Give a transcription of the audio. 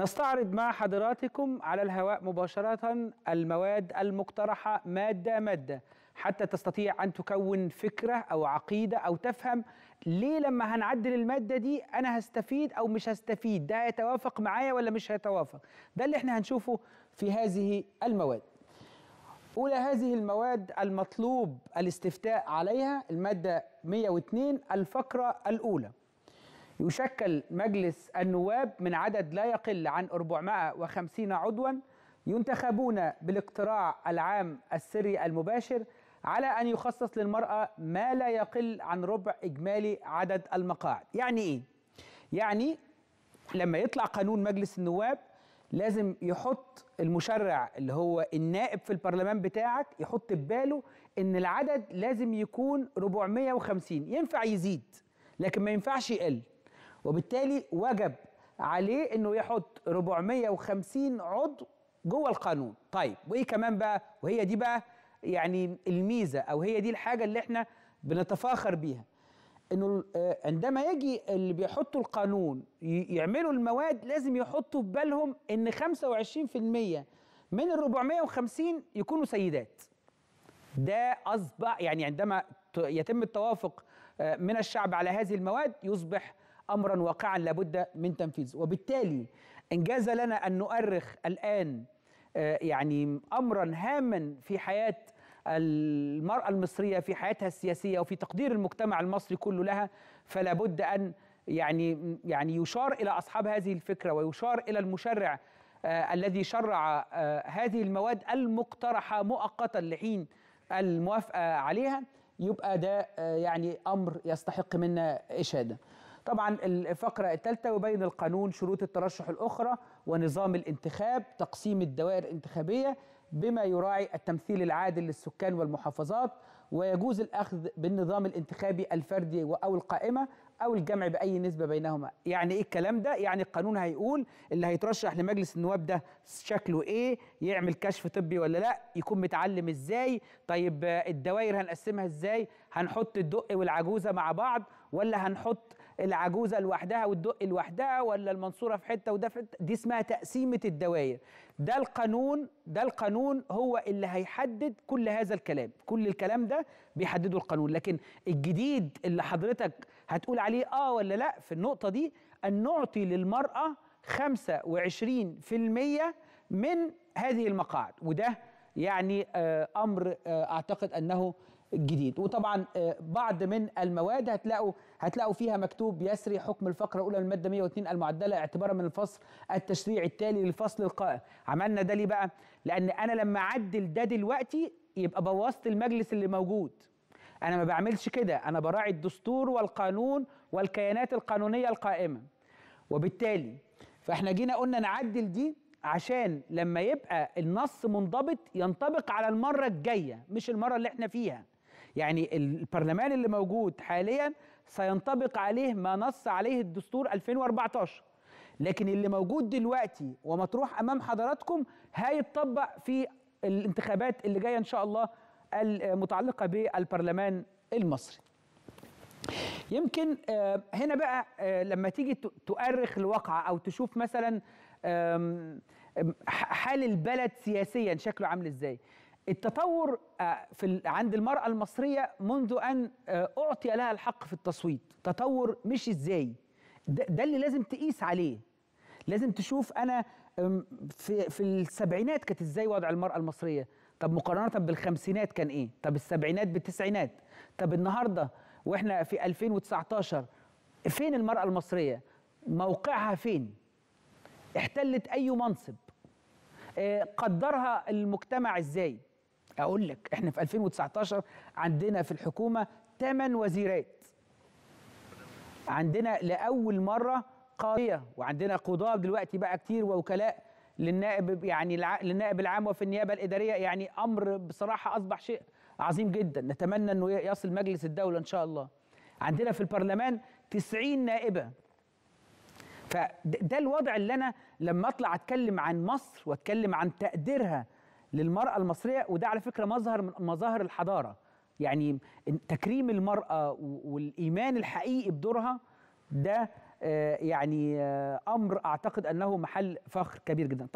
نستعرض مع حضراتكم على الهواء مباشرة المواد المقترحة مادة مادة حتى تستطيع أن تكون فكرة أو عقيدة أو تفهم ليه لما هنعدل المادة دي أنا هستفيد أو مش هستفيد ده هيتوافق معايا ولا مش هيتوافق ده اللي احنا هنشوفه في هذه المواد أولى هذه المواد المطلوب الاستفتاء عليها المادة 102 الفقرة الأولى يشكل مجلس النواب من عدد لا يقل عن 450 عضوا ينتخبون بالاقتراع العام السري المباشر على أن يخصص للمرأة ما لا يقل عن ربع إجمالي عدد المقاعد يعني إيه؟ يعني لما يطلع قانون مجلس النواب لازم يحط المشرع اللي هو النائب في البرلمان بتاعك يحط بباله ان العدد لازم يكون 450 ينفع يزيد لكن ما ينفعش يقل وبالتالي وجب عليه انه يحط 450 عضو جوه القانون طيب وايه كمان بقى وهي دي بقى يعني الميزه او هي دي الحاجه اللي احنا بنتفاخر بيها انه آه، عندما يجي اللي بيحطوا القانون يعملوا المواد لازم يحطوا في بالهم ان 25% من ال 450 يكونوا سيدات ده اصبح يعني عندما يتم التوافق آه، من الشعب على هذه المواد يصبح امرا واقعا لابد من تنفيذه وبالتالي انجاز لنا ان نؤرخ الان آه، يعني امرا هاما في حياه المرأة المصرية في حياتها السياسية وفي تقدير المجتمع المصري كله لها فلا بد أن يعني يعني يشار إلى أصحاب هذه الفكرة ويشار إلى المشرع آه الذي شرع آه هذه المواد المقترحة مؤقتا لحين الموافقة عليها يبقى ده آه يعني أمر يستحق منا إشادة طبعا الفقرة الثالثة وبين القانون شروط الترشح الأخرى ونظام الانتخاب تقسيم الدوائر الانتخابية بما يراعي التمثيل العادل للسكان والمحافظات ويجوز الأخذ بالنظام الانتخابي الفردي أو القائمة أو الجمع بأي نسبة بينهما يعني إيه الكلام ده؟ يعني القانون هيقول اللي هيترشح لمجلس النواب ده شكله إيه؟ يعمل كشف طبي ولا لأ؟ يكون متعلم إزاي؟ طيب الدوائر هنقسمها إزاي؟ هنحط الدق والعجوزة مع بعض ولا هنحط العجوزه لوحدها والدق لوحدها ولا المنصوره في حته وده في حتة دي اسمها تقسيمه الدوائر ده القانون ده القانون هو اللي هيحدد كل هذا الكلام كل الكلام ده بيحدده القانون لكن الجديد اللي حضرتك هتقول عليه اه ولا لا في النقطه دي ان نعطي للمراه 25% من هذه المقاعد وده يعني آه، امر آه، اعتقد انه جديد وطبعا آه، بعض من المواد هتلاقوا هتلاقوا فيها مكتوب يسري حكم الفقره الاولى الماده 102 المعدله اعتبارا من الفصل التشريعي التالي للفصل القائم عملنا ده ليه بقى لان انا لما اعدل ده دلوقتي يبقى بوظت المجلس اللي موجود انا ما بعملش كده انا براعي الدستور والقانون والكيانات القانونيه القائمه وبالتالي فاحنا جينا قلنا نعدل دي عشان لما يبقى النص منضبط ينطبق على المرة الجاية مش المرة اللي احنا فيها يعني البرلمان اللي موجود حاليا سينطبق عليه ما نص عليه الدستور 2014 لكن اللي موجود دلوقتي ومطروح امام حضراتكم هيتطبق في الانتخابات اللي جايه ان شاء الله المتعلقه بالبرلمان المصري يمكن آه، هنا بقى آه، لما تيجي تؤرخ الواقعة أو تشوف مثلا حال البلد سياسيا شكله عامل ازاي التطور آه، في عند المرأة المصرية منذ أن آه، أعطي لها الحق في التصويت تطور مش إزاي ده, ده اللي لازم تقيس عليه لازم تشوف أنا في, في السبعينات كانت إزاي وضع المرأة المصرية طب مقارنة بالخمسينات كان إيه طب السبعينات بالتسعينات طب النهاردة وإحنا في 2019 فين المرأة المصرية موقعها فين احتلت أي منصب آه، قدرها المجتمع إزاي اقول لك احنا في 2019 عندنا في الحكومه 8 وزيرات عندنا لاول مره قاضيه وعندنا قضاه دلوقتي بقى كتير ووكلاء للنائب يعني للنائب العام وفي النيابه الاداريه يعني امر بصراحه اصبح شيء عظيم جدا نتمنى انه يصل مجلس الدوله ان شاء الله عندنا في البرلمان 90 نائبه فده الوضع اللي انا لما اطلع اتكلم عن مصر واتكلم عن تقديرها للمرأة المصرية وده على فكرة مظهر من مظاهر الحضارة يعني تكريم المرأة والإيمان الحقيقي بدورها ده آه، يعني آه، أمر أعتقد أنه محل فخر كبير جدا طيب